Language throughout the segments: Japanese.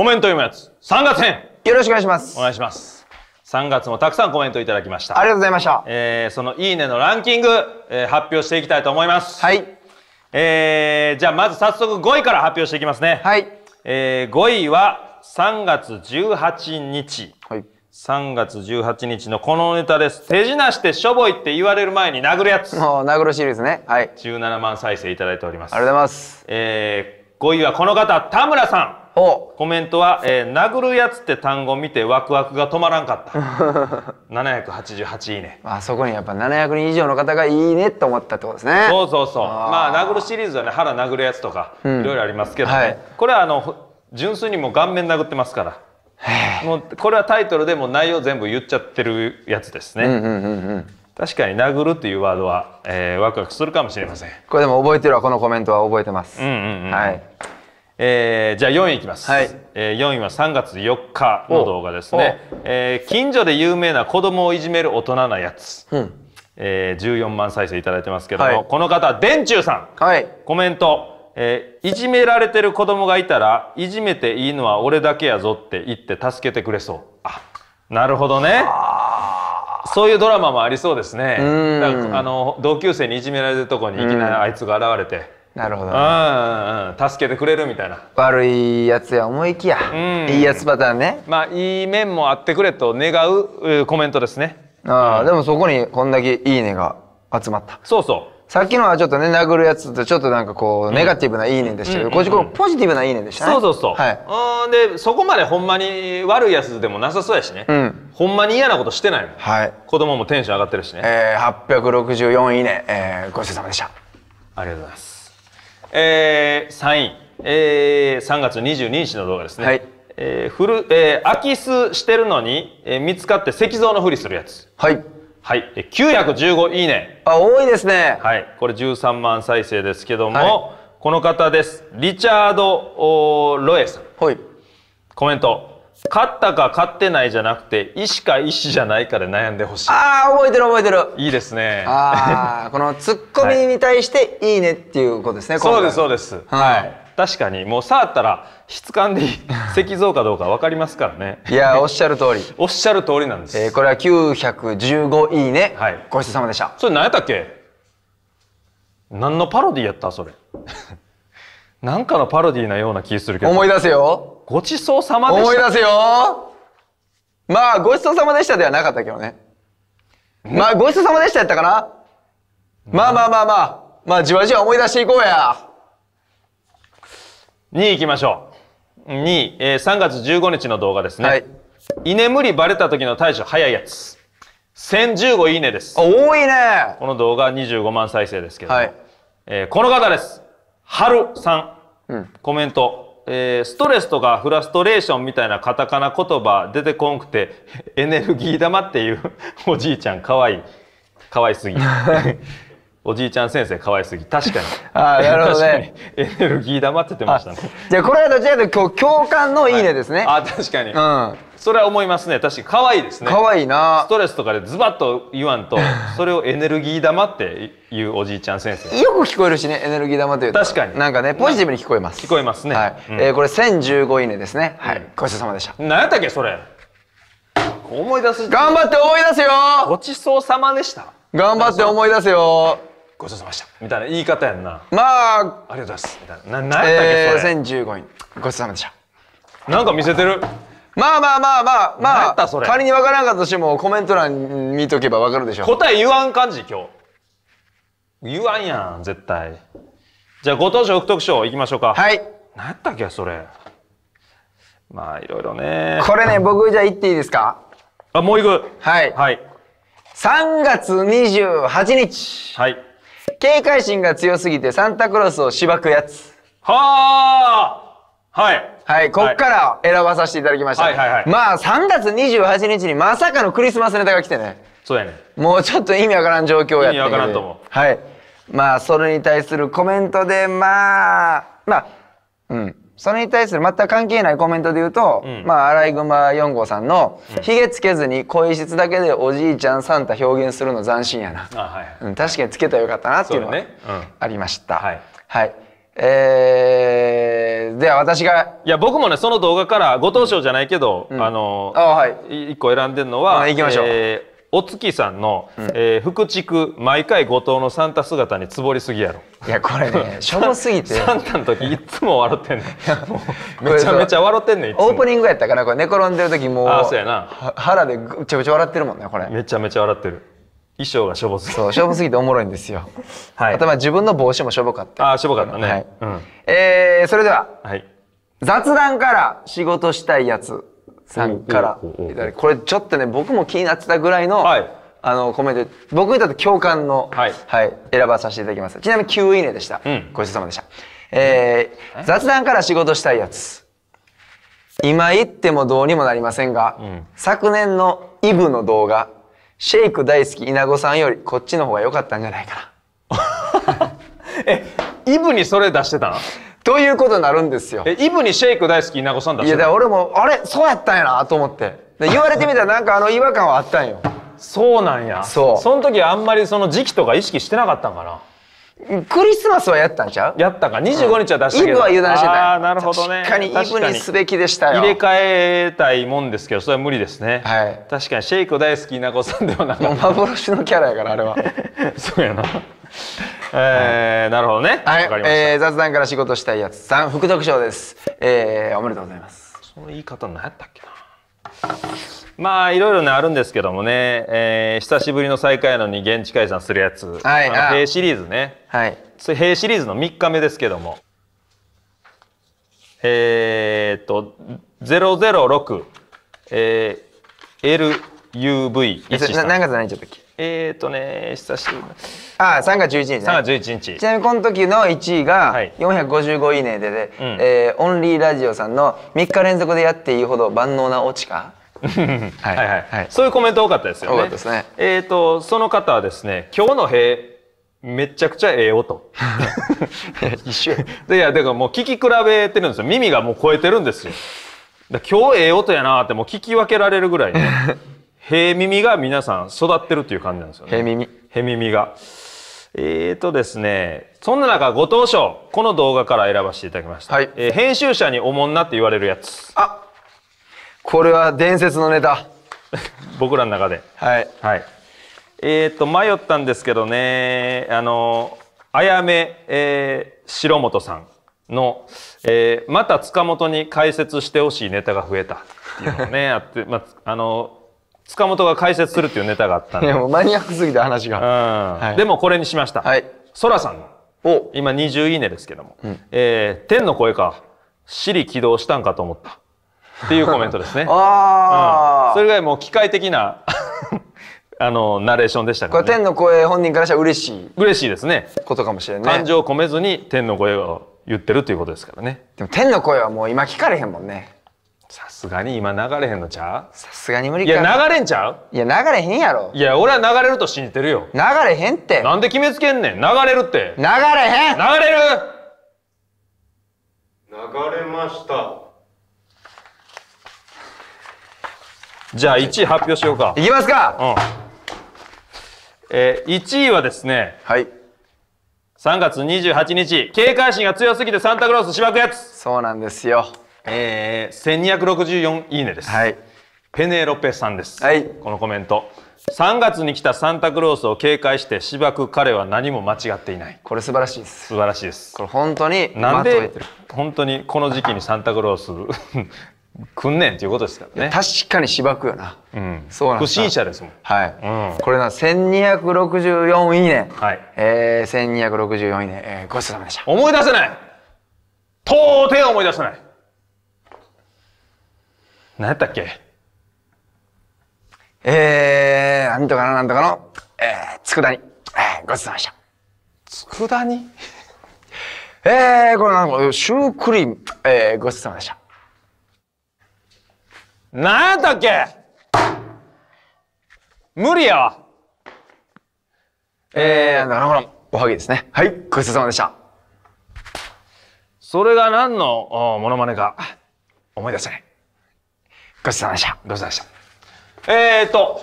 コメント読むやつ、3月編よろしくお願いします。お願いします。3月もたくさんコメントいただきました。ありがとうございました。えー、そのいいねのランキング、えー、発表していきたいと思います。はい。えー、じゃあまず早速5位から発表していきますね。はい。えー、5位は3月18日。はい。3月18日のこのネタです。手品してしょぼいって言われる前に殴るやつ。もう殴るシリーズね。はい。17万再生いただいております。ありがとうございます。えー、5位はこの方、田村さん。コメントは、えー「殴るやつ」って単語見てワクワクが止まらんかった788 いいねあそこにやっぱ700人以上の方がいいねと思ったってことですねそうそうそうまあ殴るシリーズはね腹殴るやつとか、いろいろありますけどね、はい、これはあの純粋にもう顔面殴ってますからもうこれはタイトルでも内容全部言っちゃってるやつですね、うんうんうんうん確かに殴るっていうワードは、えー、ワクワクするかもしれませんこれでも覚えてるわこのコメントは覚えてます、うんうんうん、はいえー、じゃあ4位いきます、はいえー、4位は3月4日の動画ですね、えー、近所で有名な子供をいじめる大人なやつ、うんえー、14万再生頂いてますけども、はい、この方電柱さん、はい、コメント、えー「いじめられてる子供がいたらいじめていいのは俺だけやぞ」って言って助けてくれそうあなるほどねそういうドラマもありそうですねあの同級生にいじめられてるとこにいきなりあいつが現れて、なるほど、ね、うん助けてくれるみたいな悪いやつや思いきや、うん、いいやつパターンねまあいい面もあってくれと願うコメントですねあ、うん、でもそこにこんだけいいねが集まったそうそうさっきのはちょっとね殴るやつとちょっとなんかこうネガティブないいねでしたけど、うん、こっちこポジティブないいねでしたねそうそうそう、はい、うんでそこまでほんまに悪いやつでもなさそうやしね、うん、ほんまに嫌なことしてないの、はい、子供もテンション上がってるしねえー、864いいね、えー、ごちそうさまでしたありがとうございますえー、3位、えー、3月22日の動画ですね。はい。えー、ふる、えー、空き巣してるのに、えー、見つかって石像のふりするやつ。はい。はい。え915いいね。あ、多いですね。はい。これ13万再生ですけども、はい、この方です。リチャード・ロエさん。はい。コメント。勝ったか勝ってないじゃなくて意思か意思じゃないかで悩んでほしいああ覚えてる覚えてるいいですねああこのツッコミに対して「いいね」っていうことですね、はい、そうですそうです、うん、はい確かにもう触ったら質感で石 像かどうか分かりますからねいやおっしゃる通りおっしゃる通りなんです、えー、これは915いいね、はい、ごちそうさまでしたそれ何やったっけ何のパロディやったそれ なんかのパロディなような気するけど思い出せよごちそうさまでした。思い出せよまあ、ごちそうさまでしたではなかったけどね。まあ、ごちそうさまでしたやったかな、うん、まあまあまあまあ、まあ、じわじわ思い出していこうや。2位行きましょう。2位、えー、3月15日の動画ですね。はい。居眠りバレた時の対処早いやつ。1015いいねです。多いねこの動画25万再生ですけどはい。えー、この方です。はるさん。うん。コメント。えー、ストレスとかフラストレーションみたいなカタカナ言葉出てこんくて エネルギー玉っていうおじいちゃんかわいいかわいすぎ。おじいちゃん先生可愛すぎ確かにあなるほどねエネルギー黙っててましたねじゃあこれはどちらかというと共感のいいねですね、はい、あ確かに、うん、それは思いますね確かに可愛いですね可愛いなストレスとかでズバッと言わんと それをエネルギー玉っていうおじいちゃん先生よく聞こえるしねエネルギー玉て言うと確かになんかねポジティブに聞こえます聞こえますね、はいうん、えー、これ1015いいねですね、はい、うん、ごちそうさまでした何やったっけそれ思い出す頑張って思い出すよごちそうさまでした頑張って思い出すよごちそうさましたみたいな言い方やんなまあありがとうございますみたいなな何やったっけ、えー、そ0 1 5円ごちそうさまでしたなんか見せてるまあまあまあまあまあ仮に分からんかったとしてもコメント欄見とけば分かるでしょう答え言わん感じ今日言わんやん絶対じゃあご当所福徳賞いきましょうかはい何やったっけそれまあいろいろねこれね僕じゃあ言っていいですかあもういくはいはい3月28日はい警戒心が強すぎてサンタクロスをしばくやつ。はあはい。はい、こっから選ばさせていただきました。はいはいはい。まあ、3月28日にまさかのクリスマスネタが来てね。そうやね。もうちょっと意味わからん状況やった意味わからんと思う。はい。まあ、それに対するコメントで、まあ、まあ、うん。それに対する全く関係ないコメントで言うと、うん、まあアライグマ4号さんの「ひげつけずに声質だけでおじいちゃんサンタ表現するの斬新やな」はい、うん、確かにつけたらよかったなっていうのはありました。ねうん、はい、はいえー、では私がいや僕もねその動画からご当賞じゃないけど、うん、あのあ、はい、1個選んでるのは、あ、いきましょう、えーお月さんの、えー、福畜毎回後藤のサンタ姿につぼりすぎやろいやこれね しょぼすぎてサンタの時いつも笑ってんねんめちゃめちゃ笑ってんねんオープニングやったからこれ寝転んでる時もうあそうやな腹でぐちゃぐちゃ笑ってるもんねこれめちゃめちゃ笑ってる衣装がしょぼすぎそうしょぼすぎておもろいんですよ、はい、あとまあ自分の帽子もしょぼかったあしょぼかったね、はいうん、えー、それでは、はい、雑談から仕事したいやつさんから、これちょっとね僕も気になってたぐらいの、はい、あのコメント僕にとって共感の、はい、はい、選ばさせていただきますちなみに9位ねでした、うん、ごちそうさまでした、えー、雑談から仕事したいやつ今言ってもどうにもなりませんが、うん、昨年のイブの動画シェイク大好き稲子さんよりこっちの方が良かったんじゃないかな えイブにそれ出してたということになるんですよ。え、イブにシェイク大好き稲子さんだいや、だ俺も、あれそうやったんやなと思って。言われてみたらなんかあの違和感はあったんよ。そうなんや。そう。その時あんまりその時期とか意識してなかったんかな。クリスマスはやったんちゃうやったか25日は出してイブは油断してたあなるほどね確かにイブにすべきでしたよ入れ替えたいもんですけどそれは無理ですねはい確かにシェイク大好きな子さんではなかった幻のキャラやからあれは そうやなえー、なるほどね。はい、かえー、雑談から仕事したいやつさん副読賞です。えー、おめでとうございます。その言い方何やったっけな。まあいろいろねあるんですけどもね、えー、久しぶりの再会のに現地解散するやつ、はい、あのシリーズね、はい、平シリーズの3日目ですけども、えー、っと006、えー、LUV1 何月何日だったっけえっ、ー、とね、久しぶり。ああ、3月11日、ね。3月11日。ちなみにこの時の1位が455いいねで、ね、うえー、オンリーラジオさんの3日連続でやっていいほど万能なオチか。はいはい、はい、そういうコメント多かったですよね。多かったですね。えっ、ー、と、その方はですね、今日の塀、めちゃくちゃええ音。一緒いや、だからもう聞き比べてるんですよ。耳がもう超えてるんですよ。今日ええ音やなってもう聞き分けられるぐらいね。平耳が皆さん育ってるっていう感じなんですよね。平耳。平耳が。えっ、ー、とですね、そんな中、ご当初、この動画から選ばせていただきました。はい。えー、編集者におもんなって言われるやつ。あこれは伝説のネタ。僕らの中で。はい。はい。えっ、ー、と、迷ったんですけどね、あの、あやめ、えー、白本さんの、えー、また塚本に解説してほしいネタが増えたっていうのね、あって、まあ、あの、塚本が解説するっていうネタがあったんいで。や、もうマニアックすぎて話が。うんはいでもこれにしました。はい。ソラさんお今20いいねですけども、えー天の声か、s i 起動したんかと思った。っていうコメントですね。ああ、それぐらいもう機械的な、あの、ナレーションでしたかこれ天の声本人からしたら嬉しい嬉しいですね。ことかもしれなね。感情を込めずに天の声を言ってるということですからね。でも天の声はもう今聞かれへんもんね。さすがに今流れへんのちゃうさすがに無理いや流れんちゃういや流れへんやろいや俺は流れると信じてるよ流れへんってなんで決めつけんねん流れるって流れへん流れる流れましたじゃあ1位発表しようかいきますかうんえー、1位はですねはい3月28日警戒心が強すぎてサンタクロースしばくやつそうなんですよえー、1264いいねです。はい。ペネロペさんです。はい。このコメント。3月に来たサンタクロースを警戒してしばく彼は何も間違っていないこれ素晴らしいです素晴らしいですこれ本当になんで本当にこの時期にサンタクロース 訓んねんっていうことですからね確かにしばくよな、うん、そうなん不審者ですもんはい、うん、これな1264いいねはい、えー、1264いいね、えー、ごちそうさまでした思い出せない到底思い出せない何やったっけえー、なんとかのなんとかの、えー、佃煮、えー、ごちそうさまでした。佃煮 えー、これなんか、シュークリーム、えー、ごちそうさまでした。何やったっけ無理やわ。えー、なるほら、おはぎですね。はい、ごちそうさまでした。それが何のモノマネか、思い出せない。ごちそうさまでした。ごちそうさまでした。えー、っと、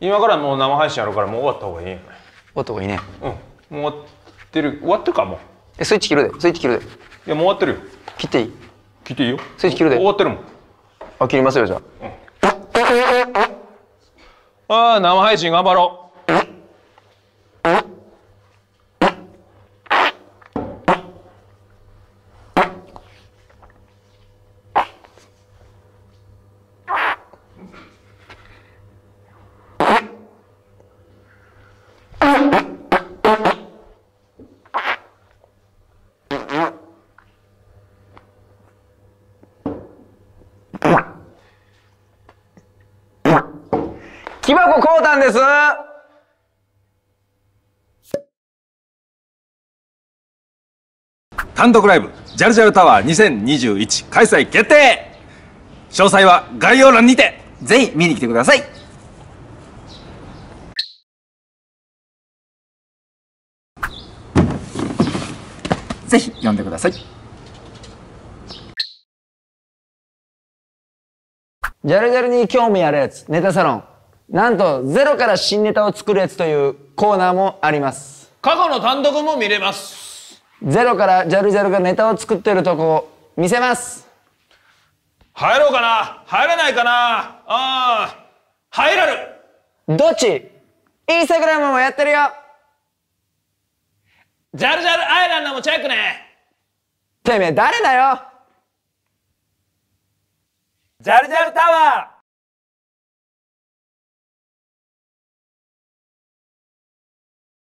今からもう生配信やるからもう終わった方がいいよね。終わった方がいいね。うん。もう終わってる。終わってるかもえ、スイッチ切るで。スイッチ切るで。いや、もう終わってるよ。切っていい切っていいよ。スイッチ切るで。終わってるもん。あ、切りますよ、じゃあ。うん、ああ、生配信頑張ろう。木箱こうたんです単独ライブジャルジャルタワー2021開催決定詳細は概要欄にてぜひ見に来てくださいぜひ読んでくださいジャルジャルに興味あるやつネタサロンなんとゼロから新ネタを作るやつというコーナーもあります過去の単独も見れますゼロからジャルジャルがネタを作ってるとこを見せます入ろうかな入れないかなあー入らるどっちインスタグラムもやってるよジャルジャルアイランドもチェックねてめえ誰だよジャルジャルタワー